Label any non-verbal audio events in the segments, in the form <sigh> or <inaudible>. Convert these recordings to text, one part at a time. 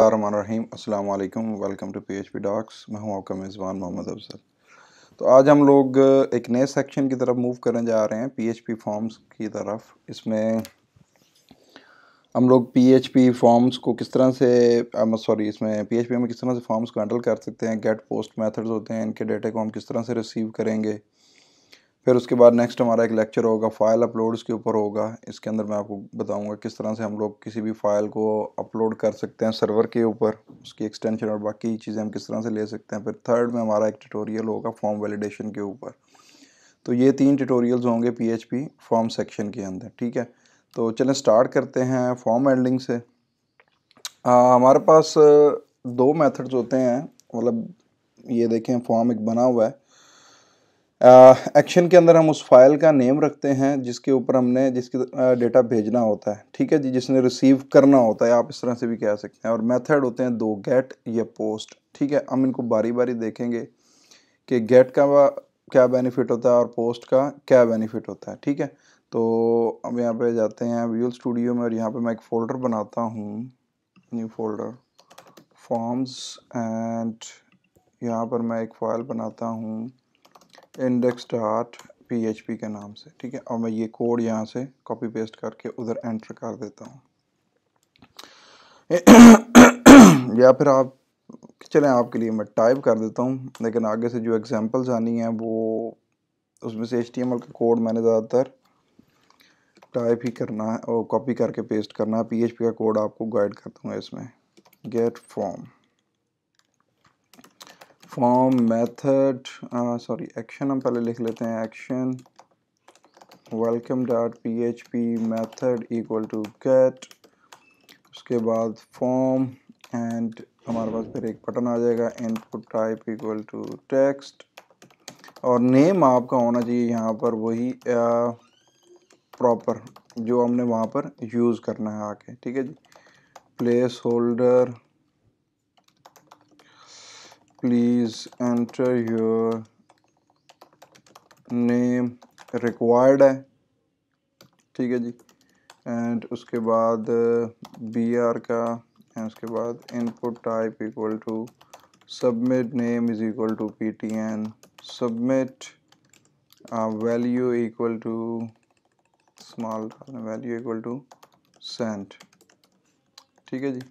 अस्सलाम वालेकुम welcome to PHP docs मैं हूं आपका मेज़बान मोहम्मद अफजल तो आज हम लोग एक नए सेक्शन की तरफ मूव करने जा रहे हैं पीएचपी फॉर्म्स की तरफ इसमें हम लोग पीएचपी फॉर्म्स को किस तरह से सॉरी इसमें पीएचपी में किस तरह से फॉर्म्स को हैंडल कर सकते हैं गेट पोस्ट मेथड्स होते हैं इनके डेटा को हम किस तरह से रिसीव करेंगे फिर उसके बाद नेक्स्ट हमारा एक लेक्चर होगा फ़ाइल अपलोड्स के ऊपर होगा इसके अंदर मैं आपको बताऊंगा किस तरह से हम लोग किसी भी फ़ाइल को अपलोड कर सकते हैं सर्वर के ऊपर उसकी एक्सटेंशन और बाकी चीज़ें हम किस तरह से ले सकते हैं फिर थर्ड में हमारा एक ट्यूटोरियल होगा फॉर्म वैलिडेशन के ऊपर तो ये तीन ट्यूटोरियल्स होंगे पी फॉर्म सेक्शन के अंदर ठीक है तो चलें स्टार्ट करते हैं फॉर्म हैंडलिंग से आ, हमारे पास दो मैथड्स होते हैं मतलब ये देखें फॉर्म एक बना हुआ है एक्शन के अंदर हम उस फाइल का नेम रखते हैं जिसके ऊपर हमने जिसके डेटा भेजना होता है ठीक है जी जिसने रिसीव करना होता है आप इस तरह से भी कह सकते हैं और मेथड होते हैं दो गेट या पोस्ट ठीक है हम इनको बारी बारी देखेंगे कि गेट का क्या बेनिफिट होता है और पोस्ट का क्या बेनिफिट होता है ठीक है तो अब यहाँ पर जाते हैं व्यूल स्टूडियो में और यहाँ पर मैं एक फ़ोल्डर बनाता हूँ न्यू फोल्डर फॉर्म्स एंड यहाँ पर मैं एक फ़ाइल बनाता हूँ इंडेक्स डॉट पी के नाम से ठीक है और मैं ये कोड यहाँ से कॉपी पेस्ट करके उधर एंटर कर देता हूँ या फिर आप चलें आपके लिए मैं टाइप कर देता हूँ लेकिन आगे से जो एग्जांपल्स आनी हैं वो उसमें से एच का कोड मैंने ज़्यादातर टाइप ही करना है और कॉपी करके पेस्ट करना है पी का कोड आपको गाइड कर दूँगा इसमें get form form method sorry action हम पहले लिख लेते हैं action welcome dot P H P method equal to get उसके बाद फॉर्म एंड हमारे पास फिर एक बटन आ जाएगा input type equal to text और नेम आपका होना चाहिए यहाँ पर वही प्रॉपर uh, जो हमने वहाँ पर यूज़ करना है आके ठीक है जी placeholder please enter your name required है ठीक है जी एंड उसके बाद बी uh, आर का एंड उसके बाद input type equal to submit name is equal to P T N submit value equal to small value equal to sent ठीक है जी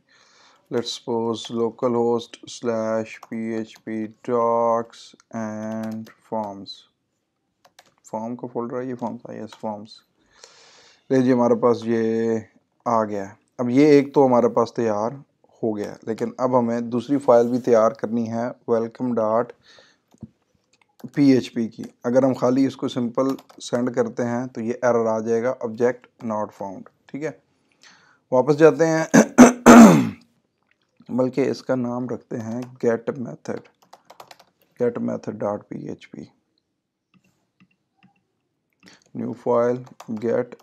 let's suppose localhost slash php docs and forms form का folder है ये forms I S forms ले जी हमारे पास ये आ गया अब ये एक तो हमारे पास तैयार हो गया लेकिन अब हमें दूसरी फाइल भी तैयार करनी है welcome dot P H P की अगर हम खाली इसको सिंपल सेंड करते हैं तो ये एरर आ जाएगा ऑब्जेक्ट नॉट फाउंड ठीक है वापस जाते हैं बल्कि इसका नाम रखते हैं get method get method dot P H P new file get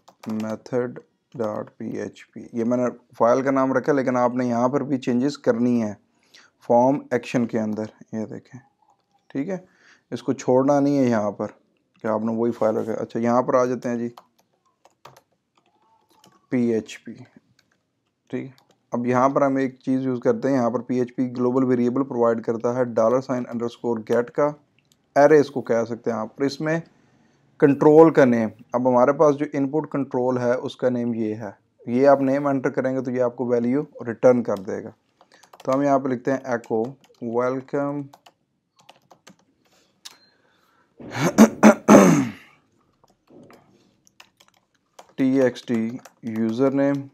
method dot P H P ये मैंने फाइल का नाम रखा लेकिन आपने यहाँ पर भी चेंजेस करनी है फॉर्म एक्शन के अंदर ये देखें ठीक है इसको छोड़ना नहीं है यहाँ पर कि आपने वही फाइल रखा अच्छा यहाँ पर आ जाते हैं जी पी एच पी ठीक है अब यहाँ पर हम एक चीज़ यूज़ करते हैं यहाँ पर पी ग्लोबल वेरिएबल प्रोवाइड करता है dollar sign underscore get का एरे इसको कह सकते हैं आप पर इसमें कंट्रोल का नेम अब हमारे पास जो इनपुट कंट्रोल है उसका नेम ये है ये आप नेम एंटर करेंगे तो ये आपको वैल्यू रिटर्न कर देगा तो हम यहाँ पर लिखते हैं echo welcome T X T user name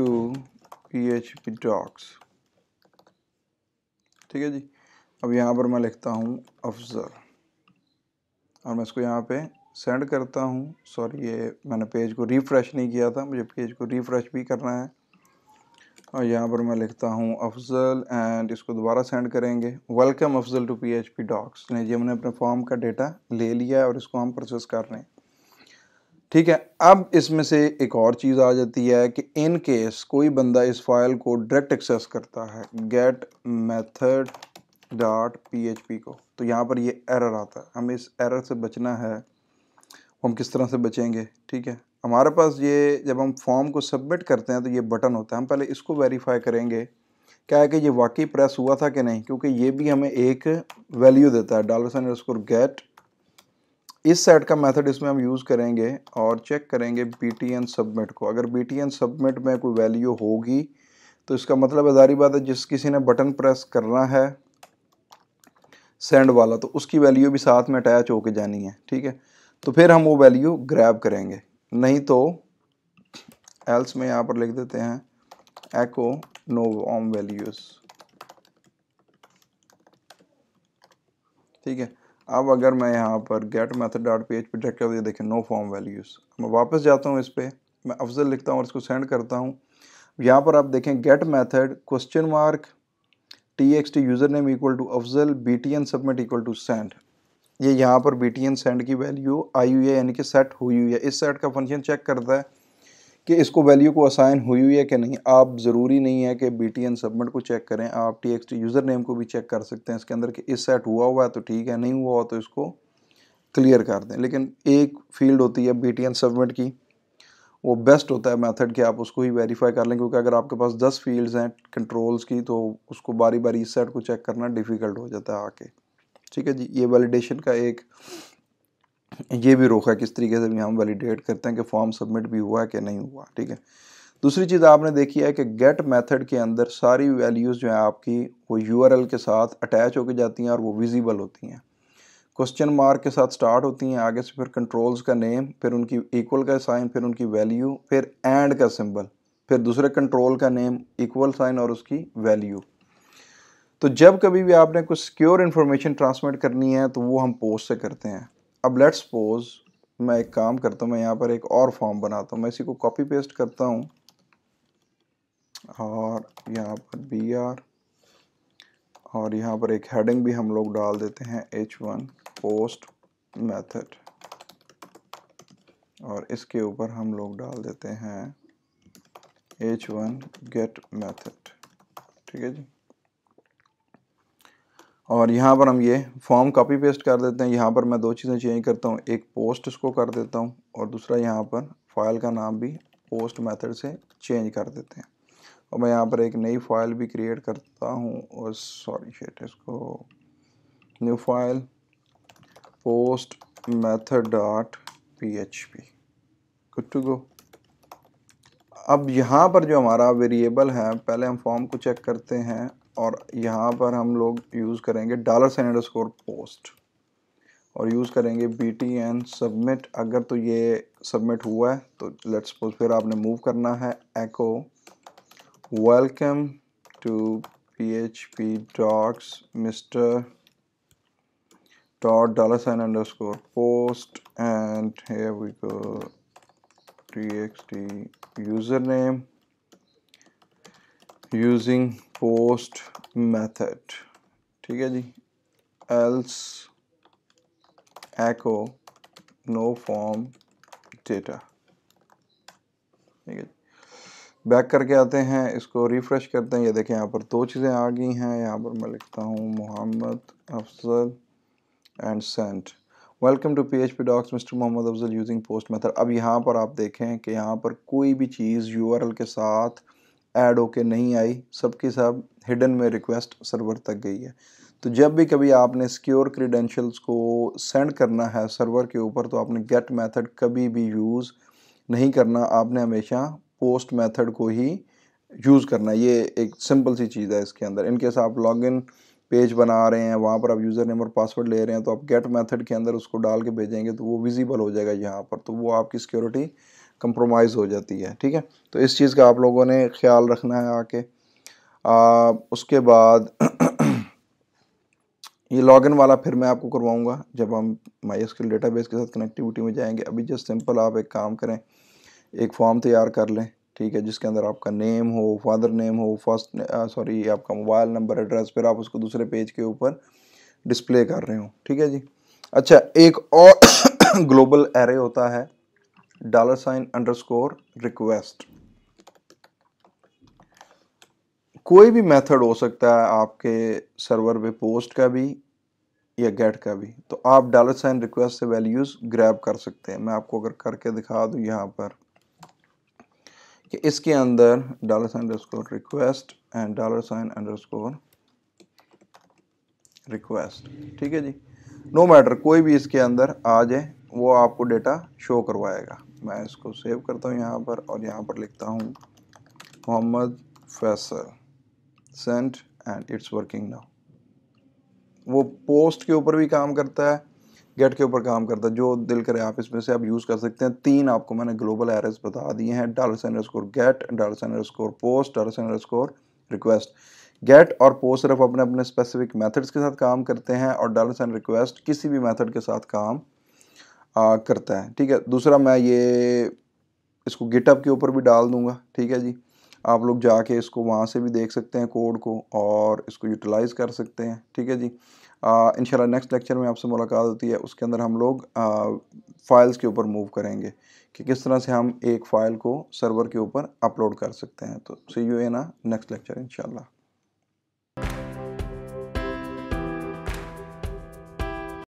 to php docs ठीक है जी अब यहाँ पर मैं लिखता हूँ अफज़ल और मैं इसको यहाँ पे सेंड करता हूँ सॉरी ये मैंने पेज को रिफ़्रेश नहीं किया था मुझे पेज को रिफ़्रेश भी करना है और यहाँ पर मैं लिखता हूँ अफज़ल एंड इसको दोबारा सेंड करेंगे welcome Afzal to P H P docs नहीं जी हमने अपने फॉर्म का डेटा ले लिया है और इसको हम प्रोसेस कर रहे हैं ठीक है अब इसमें से एक और चीज़ आ जाती है कि इन केस कोई बंदा इस फाइल को डायरेक्ट एक्सेस करता है गेट मेथड डॉट पी को तो यहाँ पर ये एरर आता है हमें इस एरर से बचना है हम किस तरह से बचेंगे ठीक है हमारे पास ये जब हम फॉर्म को सबमिट करते हैं तो ये बटन होता है हम पहले इसको वेरीफाई करेंगे क्या है कि ये वाकई प्रेस हुआ था कि नहीं क्योंकि ये भी हमें एक वैल्यू देता है डॉलर साइन स्कोर गेट इस सेट का मेथड इसमें हम यूज़ करेंगे और चेक करेंगे बी टी एन सबमिट को अगर बी टी एन सबमिट में कोई वैल्यू होगी तो इसका मतलब है बात है जिस किसी ने बटन प्रेस करना है सेंड वाला तो उसकी वैल्यू भी साथ में अटैच होके जानी है ठीक है तो फिर हम वो वैल्यू ग्रैब करेंगे नहीं तो एल्स में यहाँ पर लिख देते हैं एको नो ऑम वैल्यूज़ ठीक है अब अगर मैं यहाँ पर गेट मैथड डॉट पेज पर चेक कर देखें नो फॉर्म वैल्यूज़ मैं वापस जाता हूँ इस पर मैं अफजल लिखता हूँ और इसको सेंड करता हूँ यहाँ पर आप देखें get method question mark T X T user name equal to Afzal B T N submit equal to send ये यहाँ पर बी टी एन सेंड की वैल्यू आई हुई है यानी कि सेट हुई हुई है इस सेट का फंक्शन चेक करता है कि इसको वैल्यू को असाइन हुई हुई है कि नहीं आप ज़रूरी नहीं है कि बी टी एन सबमिट को चेक करें आप टी एक्स यूज़र नेम को भी चेक कर सकते हैं इसके अंदर कि इस सेट हुआ हुआ है तो ठीक है नहीं हुआ हो तो इसको क्लियर कर दें लेकिन एक फील्ड होती है बी टी एन सबमिट की वो बेस्ट होता है मेथड कि आप उसको ही वेरीफाई कर लें क्योंकि अगर आपके पास दस फील्ड्स हैं कंट्रोल्स की तो उसको बारी बारी इस सेट को चेक करना डिफ़िकल्ट हो जाता है आके ठीक है जी ये वैलिडेशन का एक ये भी रोका किस तरीके से भी हम वैलिडेट करते हैं कि फॉर्म सबमिट भी हुआ है कि नहीं हुआ ठीक है दूसरी चीज़ आपने देखी है कि गेट मेथड के अंदर सारी वैल्यूज़ जो हैं आपकी वो यू के साथ अटैच होकर जाती हैं और वो विजिबल होती हैं क्वेश्चन मार्क के साथ स्टार्ट होती हैं आगे से फिर कंट्रोल्स का नेम फिर उनकी इक्वल का साइन फिर उनकी वैल्यू फिर एंड का सिंबल फिर दूसरे कंट्रोल का नेम इक्वल साइन और उसकी वैल्यू तो जब कभी भी आपने कुछ सिक्योर इन्फॉर्मेशन ट्रांसमिट करनी है तो वो हम पोस्ट से करते हैं अब लेट्स सपोज मैं एक काम करता हूँ मैं यहाँ पर एक और फॉर्म बनाता हूँ मैं इसी को कॉपी पेस्ट करता हूँ और यहाँ पर बी आर और यहाँ पर एक हेडिंग भी हम लोग डाल देते हैं एच वन पोस्ट मेथड और इसके ऊपर हम लोग डाल देते हैं एच वन गेट मेथड ठीक है जी और यहाँ पर हम ये फॉर्म कॉपी पेस्ट कर देते हैं यहाँ पर मैं दो चीज़ें चेंज करता हूँ एक पोस्ट इसको कर देता हूँ और दूसरा यहाँ पर फाइल का नाम भी पोस्ट मेथड से चेंज कर देते हैं और मैं यहाँ पर एक नई फाइल भी क्रिएट करता हूँ और सॉरी शेट इसको new file post method dot P H P good to go अब यहाँ पर जो हमारा वेरिएबल है पहले हम फॉर्म को चेक करते हैं और यहाँ पर हम लोग यूज़ करेंगे डॉलर सैन स्कोर पोस्ट और यूज़ करेंगे बी टी एन सबमिट अगर तो ये सबमिट हुआ है तो लेट्स सपोज फिर आपने मूव करना है echo welcome to P H P docs mister dot dollar sign and post and T X T user name using post method ठीक है जी else echo no form data ठीक है बैक करके आते हैं इसको रिफ़्रेश करते हैं ये देखें यहाँ पर दो चीज़ें आ गई हैं यहाँ पर मैं लिखता हूँ Mohammad Afzal and sent welcome to P H P docs mister Mohammad Afzal using post method अब यहाँ पर आप देखें कि यहाँ पर कोई भी चीज़ यू आर एल के साथ ऐड होके नहीं आई सबकी सब हिडन में रिक्वेस्ट सर्वर तक गई है तो जब भी कभी आपने सिक्योर क्रीडेंशल्स को सेंड करना है सर्वर के ऊपर तो आपने गेट मेथड कभी भी यूज़ नहीं करना आपने हमेशा पोस्ट मेथड को ही यूज़ करना ये एक सिंपल सी चीज़ है इसके अंदर इनकेस आप लॉगिन पेज बना रहे हैं वहाँ पर आप यूज़र नेम और पासवर्ड ले रहे हैं तो आप गेट मेथड के अंदर उसको डाल के भेजेंगे तो वो विजिबल हो जाएगा यहाँ पर तो वो आपकी सिक्योरिटी कंप्रोमाइज़ हो जाती है ठीक है तो इस चीज़ का आप लोगों ने ख्याल रखना है आके आ, उसके बाद <clears throat> ये लॉगिन वाला फिर मैं आपको करवाऊंगा जब हम माई एस डेटाबेस के साथ कनेक्टिविटी में जाएंगे अभी जस्ट सिंपल आप एक काम करें एक फॉर्म तैयार कर लें ठीक है जिसके अंदर आपका नेम हो फादर नेम हो फर्स्ट सॉरी आपका मोबाइल नंबर एड्रेस फिर आप उसको दूसरे पेज के ऊपर डिस्प्ले कर रहे हो ठीक है जी अच्छा एक और ग्लोबल <coughs> एरे होता है साइन अंडर स्कोर रिक्वेस्ट कोई भी मेथड हो सकता है आपके सर्वर पे पोस्ट का भी या गेट का भी तो आप डॉलर साइन रिक्वेस्ट से वैल्यूज़ ग्रैब कर सकते हैं मैं आपको अगर करके दिखा दूं यहाँ पर कि इसके अंदर dollar sign underscore request and dollar sign underscore request ठीक है जी नो no मैटर कोई भी इसके अंदर आ जाए वो आपको डेटा शो करवाएगा मैं इसको सेव करता हूँ यहाँ पर और यहाँ पर लिखता हूँ Mohammad Faisal sent and it's working now वो पोस्ट के ऊपर भी काम करता है गेट के ऊपर काम करता है जो दिल करे आप इसमें से आप यूज़ कर सकते हैं तीन आपको मैंने ग्लोबल एर बता दिए हैं डाल सेंडर स्कोर गेट डाल सेंडर स्कोर पोस्ट डाल सेंडर स्कोर रिक्वेस्ट गेट और पोस्ट सिर्फ अपने अपने स्पेसिफिक मेथड्स के साथ काम करते हैं और डाल सेंड रिक्वेस्ट किसी भी मेथड के साथ काम आ, करता है ठीक है दूसरा मैं ये इसको गिटअप के ऊपर भी डाल दूँगा ठीक है जी आप लोग जाके इसको वहाँ से भी देख सकते हैं कोड को और इसको यूटिलाइज़ कर सकते हैं ठीक है जी इन नेक्स्ट लेक्चर में आपसे मुलाकात होती है उसके अंदर हम लोग फ़ाइल्स के ऊपर मूव करेंगे कि किस तरह से हम एक फ़ाइल को सर्वर के ऊपर अपलोड कर सकते हैं तो सी यू ए ना नेक्स्ट लेक्चर इनशाला